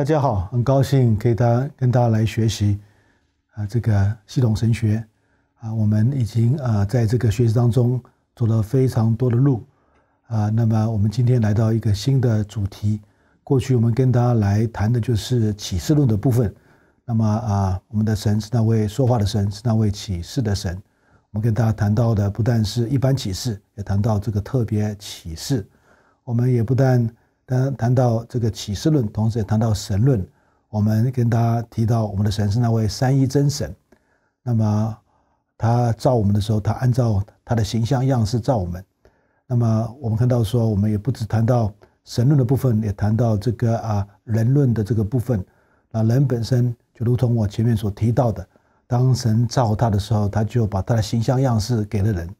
大家好，很高兴可以大跟大家来学习啊，这个系统神学啊，我们已经啊在这个学习当中走了非常多的路啊。那么我们今天来到一个新的主题，过去我们跟大家来谈的就是启示录的部分。那么啊，我们的神是那位说话的神，是那位启示的神。我们跟大家谈到的不但是一般启示，也谈到这个特别启示，我们也不但。嗯，谈到这个启示论，同时也谈到神论。我们跟大家提到，我们的神是那位三一真神。那么他造我们的时候，他按照他的形象样式造我们。那么我们看到说，我们也不止谈到神论的部分，也谈到这个啊人论的这个部分。那人本身就如同我前面所提到的，当神造他的时候，他就把他的形象样式给了人。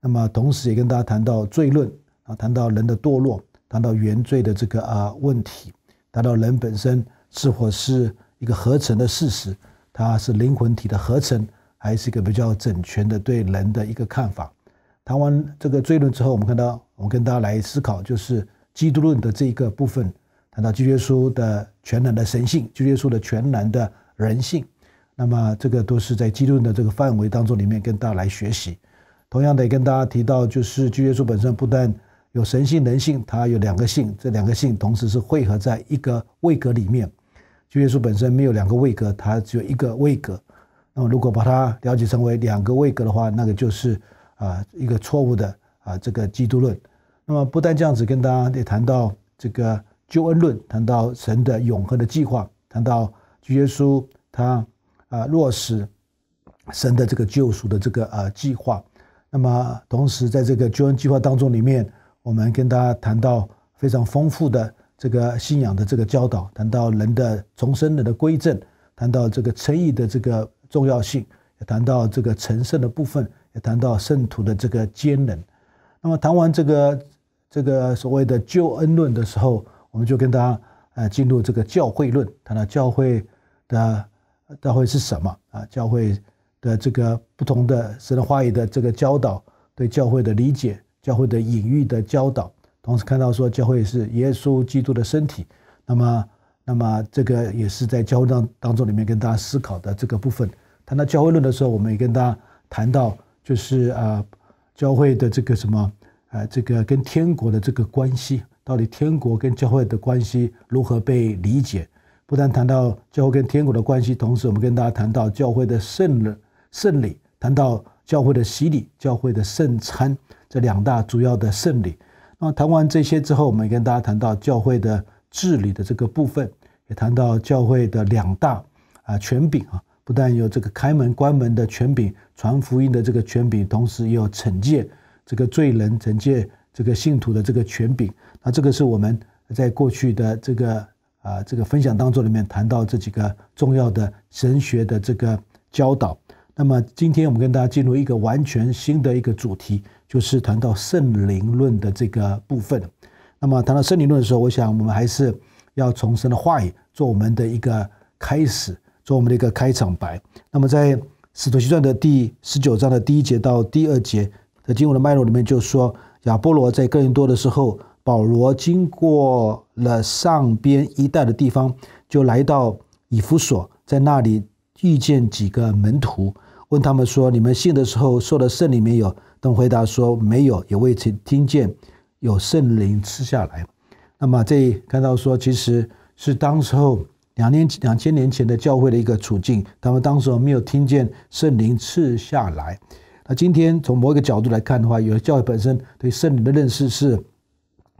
那么同时也跟大家谈到罪论啊，谈到人的堕落。谈到原罪的这个啊问题，谈到人本身是否是一个合成的事实，它是灵魂体的合成，还是一个比较整全的对人的一个看法？谈完这个罪论之后，我们看到，我们跟大家来思考，就是基督论的这一个部分，谈到基督的全然的神性，基督的全然的人性。那么这个都是在基督论的这个范围当中里面跟大家来学习。同样的也跟大家提到，就是基督稣本身不但有神性、人性，它有两个性，这两个性同时是汇合在一个位格里面。就耶稣本身没有两个位格，它只有一个位格。那么，如果把它了解成为两个位格的话，那个就是啊一个错误的啊这个基督论。那么，不但这样子跟大家得谈到这个救恩论，谈到神的永恒的计划，谈到耶稣他啊落实神的这个救赎的这个啊计划。那么，同时在这个救恩计划当中里面。我们跟大家谈到非常丰富的这个信仰的这个教导，谈到人的重生、人的归正，谈到这个诚意的这个重要性，也谈到这个成圣的部分，也谈到圣徒的这个坚忍。那么谈完这个这个所谓的救恩论的时候，我们就跟大家呃进入这个教会论，谈到教会的教会是什么啊？教会的这个不同的神的话语的这个教导，对教会的理解。教会的隐喻的教导，同时看到说教会是耶稣基督的身体，那么，那么这个也是在教会当当中里面跟大家思考的这个部分。谈到教会论的时候，我们也跟大家谈到，就是啊，教会的这个什么，呃，这个跟天国的这个关系，到底天国跟教会的关系如何被理解？不但谈到教会跟天国的关系，同时我们跟大家谈到教会的圣论圣礼，谈到教会的洗礼、教会的圣餐。这两大主要的圣礼。那谈完这些之后，我们跟大家谈到教会的治理的这个部分，也谈到教会的两大啊权柄啊，不但有这个开门关门的权柄，传福音的这个权柄，同时也有惩戒这个罪人、惩戒这个信徒的这个权柄。那这个是我们在过去的这个啊这个分享当中里面谈到这几个重要的神学的这个教导。那么今天我们跟大家进入一个完全新的一个主题。就是谈到圣灵论的这个部分。那么谈到圣灵论的时候，我想我们还是要从神的话语做我们的一个开始，做我们的一个开场白。那么在《使徒行传》的第十九章的第一节到第二节，在经文的脉络里面就说，亚波罗在更多的时候，保罗经过了上边一带的地方，就来到以弗所，在那里遇见几个门徒，问他们说：“你们信的时候，受的圣里面有？”都回答说没有，也未曾听见有圣灵赐下来。那么这看到说，其实是当时候两年两千年前的教会的一个处境，他们当时候没有听见圣灵赐下来。那今天从某一个角度来看的话，有的教本身对圣灵的认识是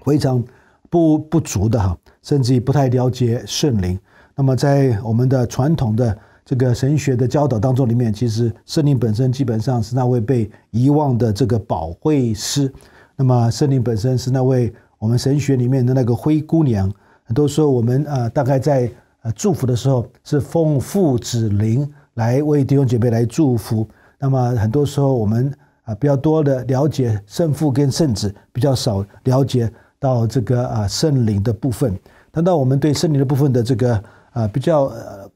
非常不不足的哈，甚至于不太了解圣灵。那么在我们的传统的。这个神学的教导当中，里面其实圣灵本身基本上是那位被遗忘的这个宝惠师。那么圣灵本身是那位我们神学里面的那个灰姑娘。很多说我们啊，大概在呃祝福的时候是奉父子灵来为弟兄姐妹来祝福。那么很多时候我们啊比较多的了解圣父跟圣子，比较少了解到这个啊圣灵的部分。等到我们对圣灵的部分的这个啊比较。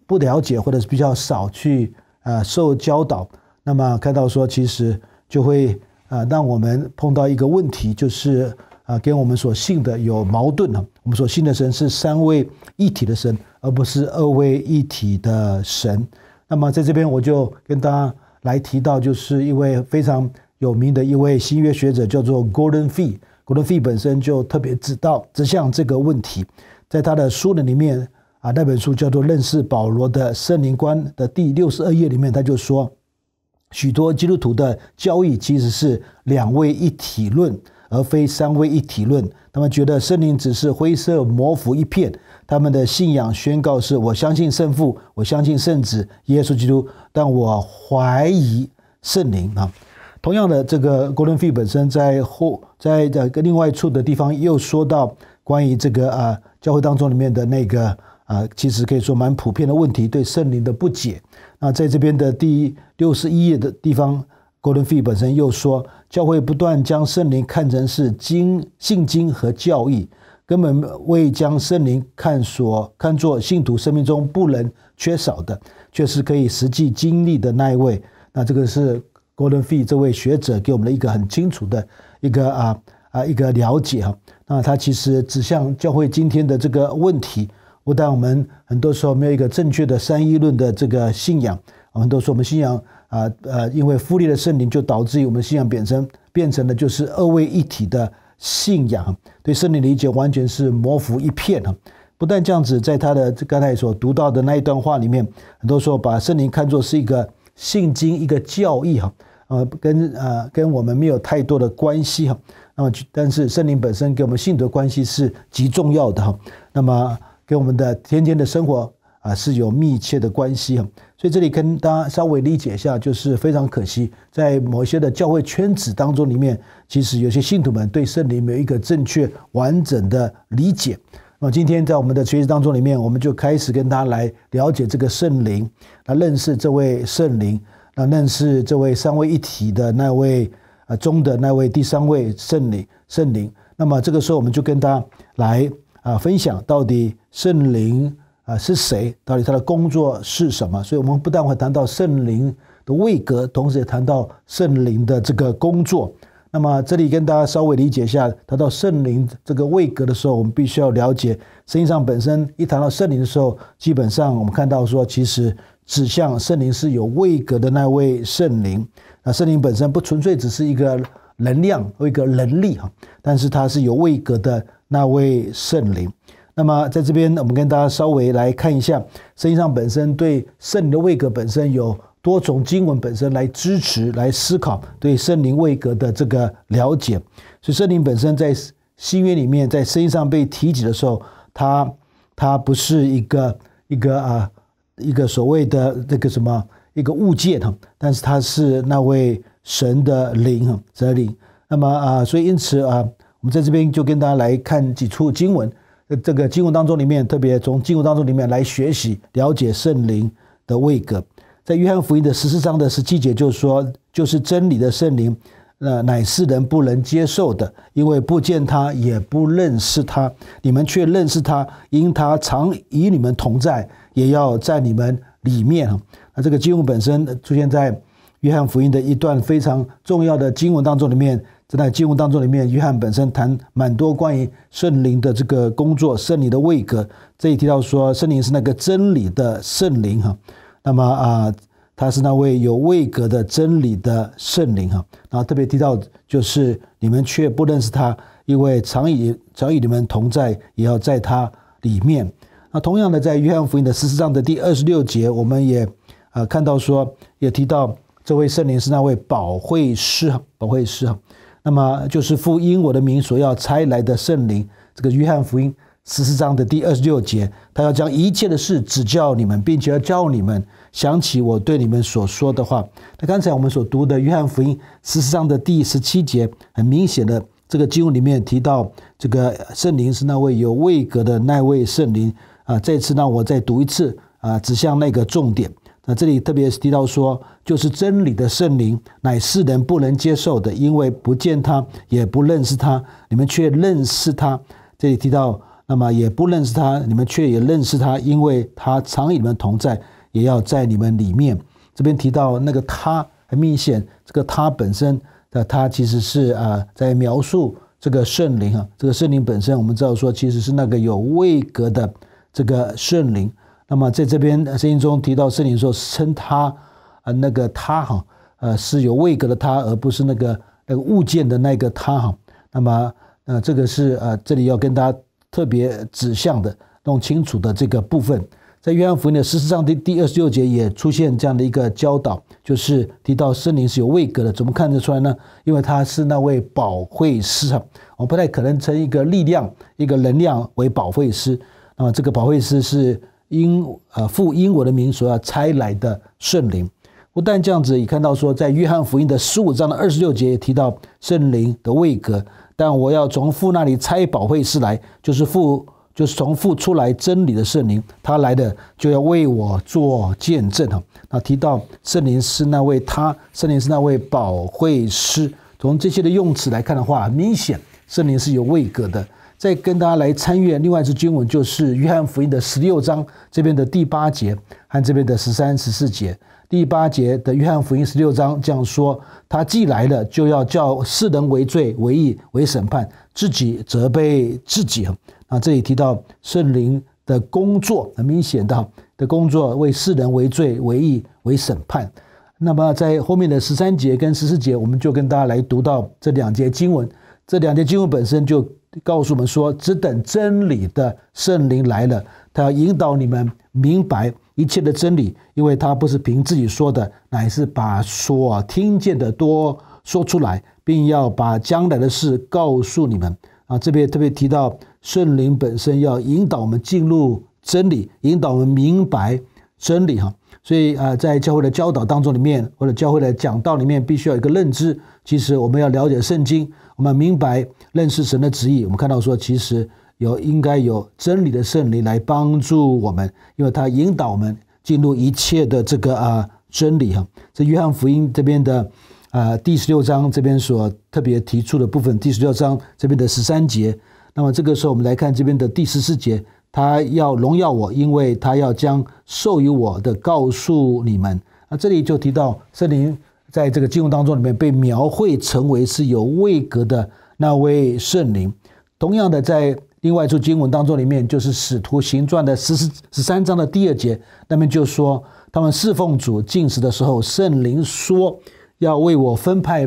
不了解或者是比较少去呃受教导，那么看到说其实就会啊让我们碰到一个问题，就是啊跟我们所信的有矛盾呢。我们所信的神是三位一体的神，而不是二位一体的神。那么在这边我就跟大家来提到，就是一位非常有名的一位新约学者，叫做 Golden Fee。Golden Fee 本身就特别知道指向这个问题，在他的书的里面。啊，那本书叫做《认识保罗的圣灵观》的第六十二页里面，他就说，许多基督徒的交易其实是两位一体论，而非三位一体论。他们觉得圣灵只是灰色模糊一片。他们的信仰宣告是：我相信圣父，我相信圣子耶稣基督，但我怀疑圣灵啊。同样的，这个戈登费本身在后，在这个另外一处的地方又说到关于这个啊教会当中里面的那个。啊，其实可以说蛮普遍的问题，对圣灵的不解。那在这边的第六十一页的地方 g o r d n Fee 本身又说，教会不断将圣灵看成是经、信经和教义，根本未将圣灵看所看作信徒生命中不能缺少的，却是可以实际经历的那一位。那这个是 g o l d e n Fee 这位学者给我们的一个很清楚的一个啊啊一个了解哈。那他其实指向教会今天的这个问题。不但我们很多时候没有一个正确的三一论的这个信仰，我们都说我们信仰啊呃，因为复利的圣灵，就导致于我们信仰本身变成了就是二位一体的信仰，对圣灵理解完全是模糊一片哈。不但这样子，在他的刚才所读到的那一段话里面，很多时候把圣灵看作是一个圣经一个教义哈，呃，跟呃跟我们没有太多的关系哈。那么但是圣灵本身跟我们信徒关系是极重要的哈。那么跟我们的天天的生活啊是有密切的关系，哈。所以这里跟大家稍微理解一下，就是非常可惜，在某一些的教会圈子当中里面，其实有些信徒们对圣灵没有一个正确完整的理解。那么今天在我们的学习当中里面，我们就开始跟大家来了解这个圣灵，那认识这位圣灵，那认识这位三位一体的那位啊中的那位第三位圣灵，圣灵。那么这个时候我们就跟大家来。啊，分享到底圣灵啊是谁？到底他的工作是什么？所以我们不但会谈到圣灵的位格，同时也谈到圣灵的这个工作。那么这里跟大家稍微理解一下，谈到圣灵这个位格的时候，我们必须要了解，实际上本身一谈到圣灵的时候，基本上我们看到说，其实指向圣灵是有位格的那位圣灵。那圣灵本身不纯粹只是一个。能量和一个能力哈，但是他是有位格的那位圣灵。那么在这边，我们跟大家稍微来看一下圣经上本身对圣灵的位格本身有多种经文本身来支持来思考对圣灵位格的这个了解。所以圣灵本身在新约里面在圣经上被提及的时候，他他不是一个一个啊一个所谓的那个什么一个物件哈，但是他是那位。神的灵，神的灵，那么啊，所以因此啊，我们在这边就跟大家来看几处经文，这个经文当中里面，特别从经文当中里面来学习了解圣灵的位格。在约翰福音的十四章的十七节，就是说，就是真理的圣灵，那乃是人不能接受的，因为不见他，也不认识他。你们却认识他，因他常与你们同在，也要在你们里面。啊。那这个经文本身出现在。约翰福音的一段非常重要的经文当中，里面这段经文当中里面，约翰本身谈蛮多关于圣灵的这个工作，圣灵的位格。这里提到说，圣灵是那个真理的圣灵哈，那么啊，他是那位有位格的真理的圣灵哈。然后特别提到就是你们却不认识他，因为常与常与你们同在，也要在他里面。那同样的，在约翰福音的十四章的第二十六节，我们也呃看到说，也提到。这位圣灵是那位保惠师，保惠师哈。那么就是父因我的名所要差来的圣灵。这个约翰福音十四章的第二十六节，他要将一切的事指教你们，并且要教你们想起我对你们所说的话。那刚才我们所读的约翰福音十四章的第十七节，很明显的，这个经文里面提到这个圣灵是那位有位格的那位圣灵啊。这次让我再读一次啊，指向那个重点。那这里特别是提到说，就是真理的圣灵乃世人不能接受的，因为不见他，也不认识他。你们却认识他。这里提到，那么也不认识他，你们却也认识他，因为他常与你们同在，也要在你们里面。这边提到那个他，很明显，这个他本身的他其实是啊，在描述这个圣灵啊，这个圣灵本身，我们知道说，其实是那个有位格的这个圣灵。那么在这边声音中提到圣灵说称他，呃，那个他哈，呃，是有位格的他，而不是那个那个物件的那个他哈。那么，呃，这个是呃，这里要跟大家特别指向的、弄清楚的这个部分，在《约翰福音》的十四章第第二十六节也出现这样的一个教导，就是提到圣灵是有位格的，怎么看得出来呢？因为他是那位保惠师哈，我不太可能称一个力量、一个能量为保惠师。那么，这个保惠师是。因，呃，复因我的名所要差来的圣灵，不但这样子也看到说，在约翰福音的十五章的二十六节也提到圣灵的位格。但我要从父那里差宝惠师来，就是父，就是从父出来真理的圣灵，他来的就要为我做见证哈。那提到圣灵是那位他，圣灵是那位保惠师。从这些的用词来看的话，明显圣灵是有位格的。再跟大家来参阅另外一支经文，就是约翰福音的十六章这边的第八节和这边的十三、十四节。第八节的约翰福音十六章这样说：他既来了，就要叫世人为罪、为义、为审判，自己责备自己。啊，这里提到圣灵的工作，很明显的的工作为世人为罪、为义、为审判。那么在后面的十三节跟十四节，我们就跟大家来读到这两节经文。这两节经文本身就。告诉我们说，只等真理的圣灵来了，他要引导你们明白一切的真理，因为他不是凭自己说的，乃是把所听见的多说出来，并要把将来的事告诉你们。啊，这边特别提到圣灵本身要引导我们进入真理，引导我们明白真理。哈，所以啊，在教会的教导当中里面，或者教会的讲道里面，必须要有一个认知。其实我们要了解圣经。我们明白认识神的旨意，我们看到说，其实有应该有真理的圣灵来帮助我们，因为他引导我们进入一切的这个啊真理哈。这约翰福音这边的啊第十六章这边所特别提出的部分，第十六章这边的十三节。那么这个时候我们来看这边的第十四节，他要荣耀我，因为他要将授予我的告诉你们。那这里就提到圣灵。在这个经文当中，里面被描绘成为是有位格的那位圣灵。同样的，在另外一处经文当中，里面就是《使徒行传》的十四十三章的第二节，那么就说他们侍奉主进食的时候，圣灵说要为我分派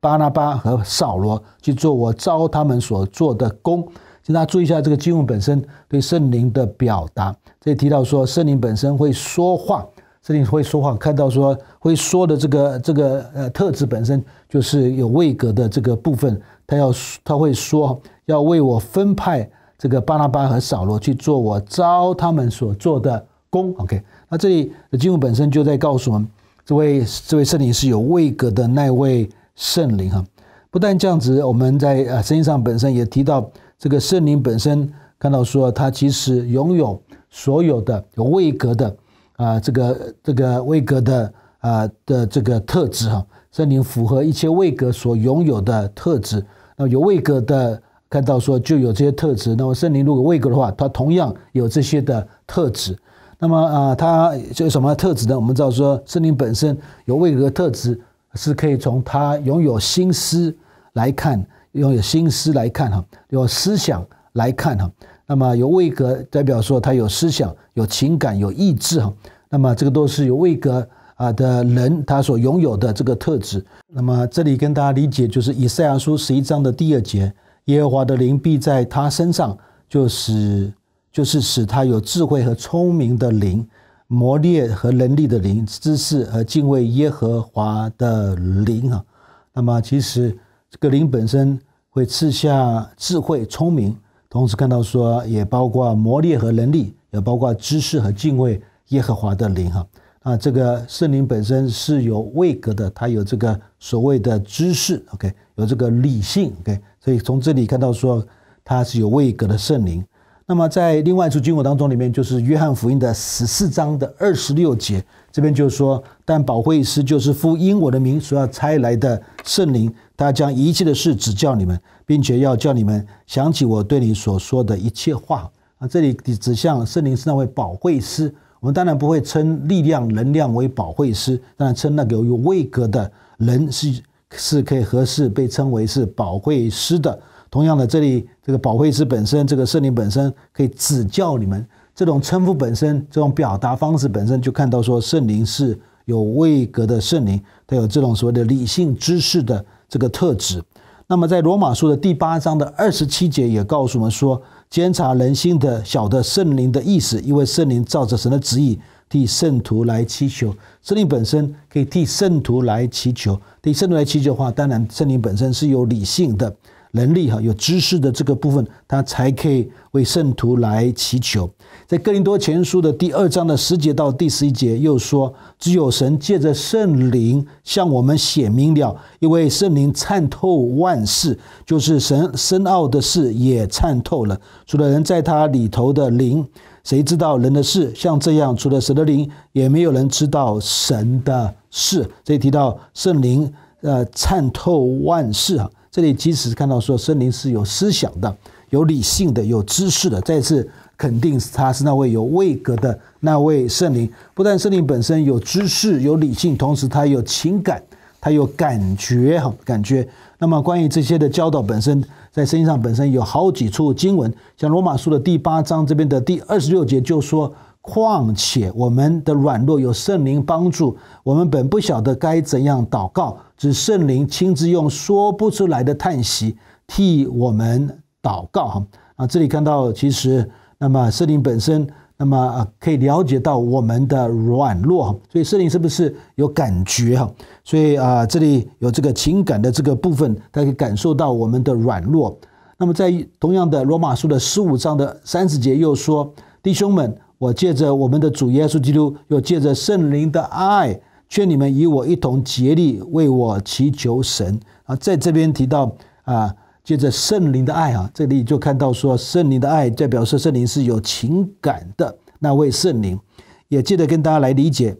巴拿巴和扫罗去做我招他们所做的工。请大家注意一下这个经文本身对圣灵的表达，这里提到说圣灵本身会说话。这里会说话，看到说会说的这个这个呃特质本身，就是有位格的这个部分，他要他会说要为我分派这个巴拉巴和扫罗去做我招他们所做的工。OK，那这里经文本身就在告诉我们，这位这位圣灵是有位格的那位圣灵哈。不但这样子，我们在呃圣经上本身也提到这个圣灵本身，看到说他其实拥有所有的有位格的。啊，这个这个位格的啊的这个特质哈，森林符合一切位格所拥有的特质。那有位格的看到说就有这些特质。那么森林如果位格的话，它同样有这些的特质。那么啊，它就什么特质呢？我们知道说森林本身有位格特质，是可以从它拥有心思来看，拥有心思来看哈，有思想来看哈。那么有位格代表说他有思想、有情感、有意志哈。那么这个都是有位格啊的人，他所拥有的这个特质。那么这里跟大家理解就是以赛亚书十一章的第二节，耶和华的灵必在他身上，就是就是使他有智慧和聪明的灵，磨练和能力的灵，知识和敬畏耶和华的灵啊。那么其实这个灵本身会赐下智慧、聪明，同时看到说也包括磨练和能力，也包括知识和敬畏。耶和华的灵哈啊，这个圣灵本身是有位格的，它有这个所谓的知识，OK，有这个理性，OK，所以从这里看到说它是有位格的圣灵。那么在另外一处经文当中，里面就是约翰福音的十四章的二十六节，这边就是说，但保会师就是复因我的名所要差来的圣灵，他将一切的事指教你们，并且要叫你们想起我对你所说的一切话啊。这里指向圣灵是那位保会师。我们当然不会称力量、能量为保会师，当然称那个有位格的人是是可以合适被称为是保会师的。同样的，这里这个保会师本身，这个圣灵本身可以指教你们，这种称呼本身、这种表达方式本身就看到说，圣灵是有位格的圣灵，它有这种所谓的理性知识的这个特质。那么，在罗马书的第八章的二十七节也告诉我们说。监察人心的，晓得圣灵的意思，因为圣灵照着神的旨意替圣徒来祈求。圣灵本身可以替圣徒来祈求，替圣徒来祈求的话，当然圣灵本身是有理性的。能力哈，有知识的这个部分，他才可以为圣徒来祈求。在《哥林多前书》的第二章的十节到第十一节，又说，只有神借着圣灵向我们显明了，因为圣灵参透万事，就是神深奥的事也参透了。除了人在他里头的灵，谁知道人的事？像这样，除了神的灵，也没有人知道神的事。这里提到圣灵，呃，参透万事啊。这里即使看到说，圣灵是有思想的、有理性的、有知识的。再次肯定，他是那位有位格的那位圣灵。不但圣灵本身有知识、有理性，同时他有情感，他有感觉。哈，感觉。那么关于这些的教导本身，在圣经上本身有好几处经文，像罗马书的第八章这边的第二十六节就说。况且我们的软弱有圣灵帮助，我们本不晓得该怎样祷告，只圣灵亲自用说不出来的叹息替我们祷告。哈啊，这里看到其实那么圣灵本身，那么可以了解到我们的软弱，所以圣灵是不是有感觉？哈，所以啊，这里有这个情感的这个部分，他可以感受到我们的软弱。那么在同样的罗马书的十五章的三十节又说：“弟兄们。”我借着我们的主耶稣基督，又借着圣灵的爱，劝你们与我一同竭力为我祈求神啊！在这边提到啊，借着圣灵的爱啊，这里就看到说圣灵的爱在表示圣灵是有情感的那位圣灵，也记得跟大家来理解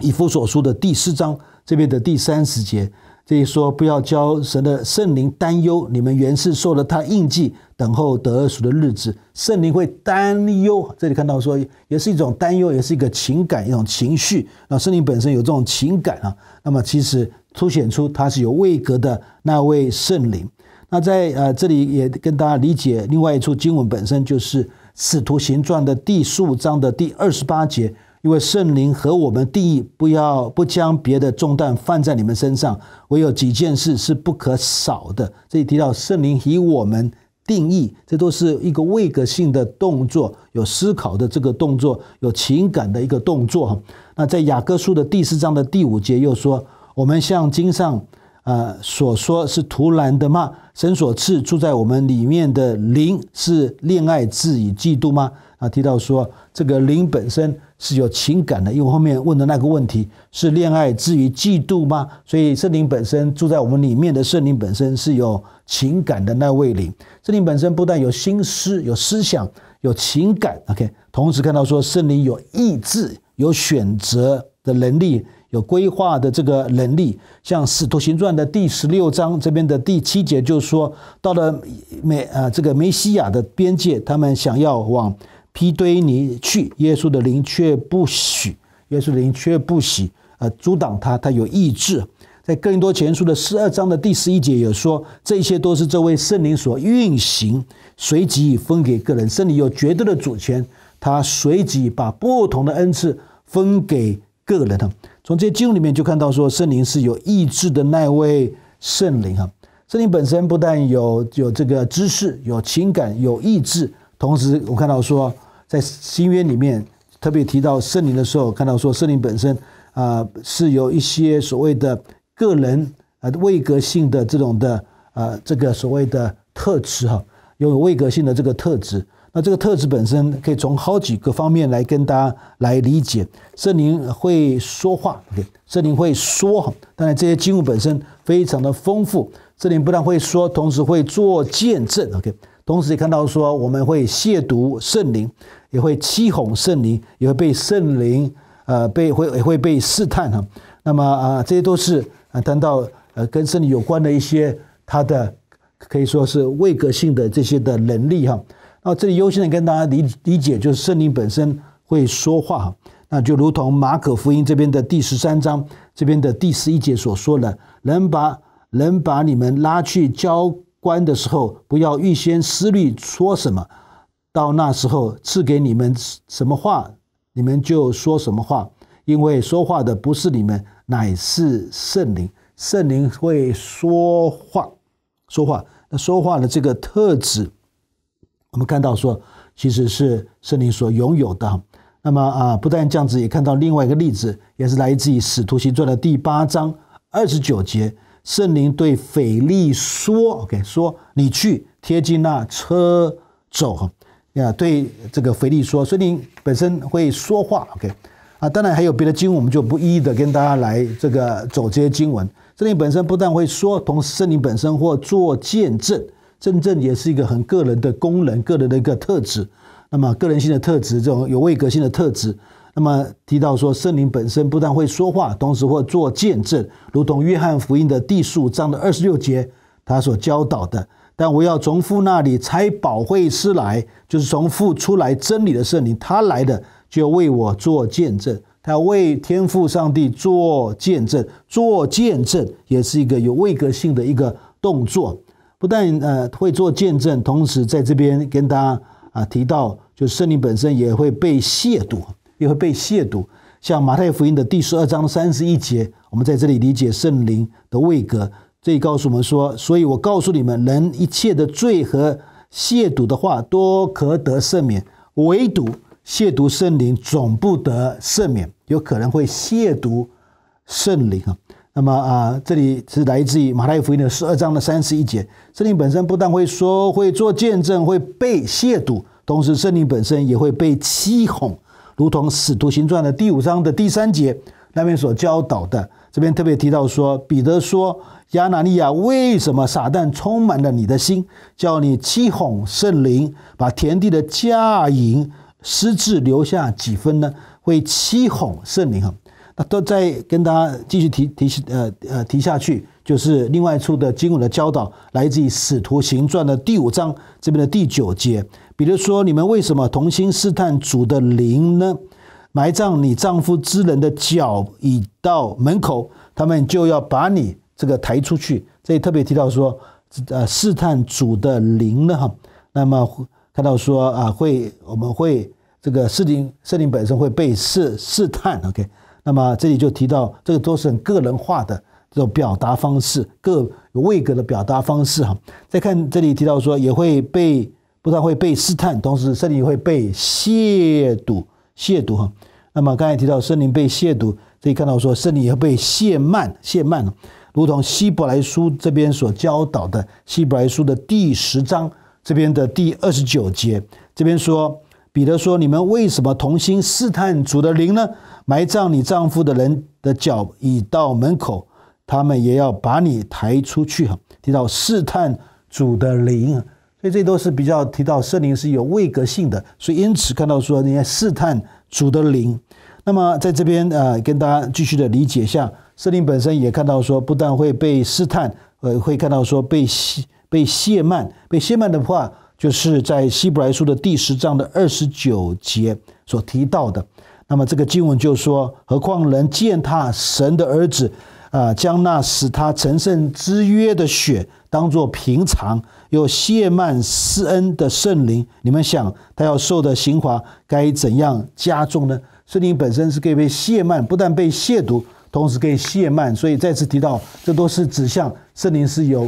以弗所书的第四章这边的第三十节。这里说不要教神的圣灵担忧，你们原是受了他印记，等候得赎的日子。圣灵会担忧，这里看到说也是一种担忧，也是一个情感，一种情绪。那圣灵本身有这种情感啊，那么其实凸显出他是有位格的那位圣灵。那在呃这里也跟大家理解另外一处经文本身就是《使徒行传》的第十五章的第二十八节。因为圣灵和我们定义，不要不将别的重担放在你们身上，唯有几件事是不可少的。这里提到圣灵与我们定义，这都是一个位格性的动作，有思考的这个动作，有情感的一个动作。那在雅各书的第四章的第五节又说，我们像经上，呃，所说是徒然的吗？神所赐住在我们里面的灵是恋爱、自以、嫉妒吗？啊，提到说这个灵本身是有情感的，因为后面问的那个问题是恋爱至于嫉妒吗？所以圣灵本身住在我们里面的圣灵本身是有情感的那位灵。圣灵本身不但有心思、有思想、有情感，OK，同时看到说圣灵有意志、有选择的能力、有规划的这个能力。像《使徒行传》的第十六章这边的第七节就是说，到了梅啊这个梅西亚的边界，他们想要往。批堆你去，耶稣的灵却不许，耶稣的灵却不许，呃，阻挡他，他有意志。在更多前书的十二章的第十一节有说，这些都是这位圣灵所运行，随即分给个人。圣灵有绝对的主权，他随即把不同的恩赐分给个人。的。从这些经文里面就看到说，圣灵是有意志的那位圣灵。啊。圣灵本身不但有有这个知识、有情感、有意志，同时我看到说。在《心渊》里面，特别提到圣灵的时候，看到说圣灵本身啊是有一些所谓的个人啊位格性的这种的啊这个所谓的特质哈，拥有位格性的这个特质。那这个特质本身可以从好几个方面来跟大家来理解。圣灵会说话，OK，圣灵会说，当然这些经文本身非常的丰富。圣灵不但会说，同时会做见证，OK。同时也看到说，我们会亵渎圣灵，也会欺哄圣灵，也会被圣灵，呃，被会也会被试探哈。那么啊，这些都是啊谈到呃跟圣灵有关的一些他的可以说是位格性的这些的能力哈。那这里优先的跟大家理理解，就是圣灵本身会说话，哈、那就如同马可福音这边的第十三章这边的第十一节所说的，能把能把你们拉去交。关的时候，不要预先思虑说什么。到那时候赐给你们什么话，你们就说什么话。因为说话的不是你们，乃是圣灵。圣灵会说话，说话。那说话的这个特质，我们看到说，其实是圣灵所拥有的。那么啊，不但这样子，也看到另外一个例子，也是来自于《使徒行传》的第八章二十九节。圣灵对腓力说：“OK，说你去贴近那车走哈，呀，对这个腓力说，圣灵本身会说话，OK，啊，当然还有别的经文，我们就不一一的跟大家来这个走这些经文。圣灵本身不但会说，同时圣灵本身或做见证，真正也是一个很个人的功能，个人的一个特质。那么个人性的特质，这种有位格性的特质。”那么提到说，圣灵本身不但会说话，同时会做见证，如同约翰福音的十数章的二十六节，他所教导的。但我要从父那里拆宝会师来，就是从父出来真理的圣灵，他来的就为我做见证，他要为天父上帝做见证。做见证也是一个有位格性的一个动作，不但呃会做见证，同时在这边跟大家啊提到，就圣灵本身也会被亵渎。又会被亵渎，像马太福音的第十二章三十一节，我们在这里理解圣灵的位格，这里告诉我们说，所以我告诉你们，人一切的罪和亵渎的话，都可得赦免；唯独亵渎圣灵，总不得赦免。有可能会亵渎圣灵啊。那么啊，这里是来自于马太福音的十二章的三十一节，圣灵本身不但会说、会做见证、会被亵渎，同时圣灵本身也会被欺哄。如同《使徒行传》的第五章的第三节那边所教导的，这边特别提到说，彼得说：“亚拿利亚，为什么撒旦充满了你的心，叫你欺哄圣灵，把田地的价银私自留下几分呢？会欺哄圣灵啊！”那都再跟大家继续提提呃呃，提下去就是另外一处的经文的教导，来自于《使徒行传》的第五章这边的第九节。比如说，你们为什么同心试探主的灵呢？埋葬你丈夫之人的脚已到门口，他们就要把你这个抬出去。这里特别提到说，呃，试探主的灵呢，哈，那么看到说啊，会我们会这个设灵，设灵本身会被试试探。OK，那么这里就提到，这个都是很个人化的这种表达方式，各位格的表达方式哈。再看这里提到说，也会被。不但会被试探，同时圣灵会被亵渎，亵渎哈。那么刚才提到圣灵被亵渎，可以看到说圣灵也会被亵慢，亵慢。如同希伯来书这边所教导的，希伯来书的第十章这边的第二十九节，这边说，彼得说：“你们为什么同心试探主的灵呢？”埋葬你丈夫的人的脚已到门口，他们也要把你抬出去哈。提到试探主的灵。所以这都是比较提到，圣灵是有位格性的，所以因此看到说，人家试探主的灵。那么在这边，呃，跟大家继续的理解下，圣灵本身也看到说，不但会被试探，呃，会看到说被泄被泄慢，被泄慢的话，就是在《希伯来书》的第十章的二十九节所提到的。那么这个经文就说：何况人践踏神的儿子，啊，将那使他成圣之约的血。当做平常有亵慢施恩的圣灵，你们想他要受的刑罚该怎样加重呢？圣灵本身是可以被亵慢，不但被亵渎，同时可以亵慢。所以再次提到，这都是指向圣灵是有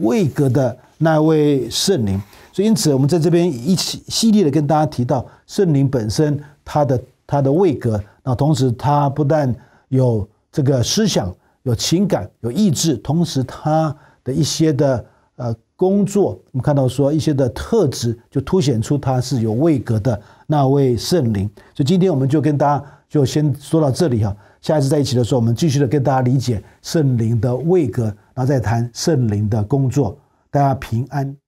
位格的那位圣灵。所以因此，我们在这边一起犀利的跟大家提到，圣灵本身它的它的位格，那同时它不但有这个思想、有情感、有意志，同时它。的一些的呃工作，我们看到说一些的特质，就凸显出他是有位格的那位圣灵。所以今天我们就跟大家就先说到这里哈，下一次在一起的时候，我们继续的跟大家理解圣灵的位格，然后再谈圣灵的工作。大家平安。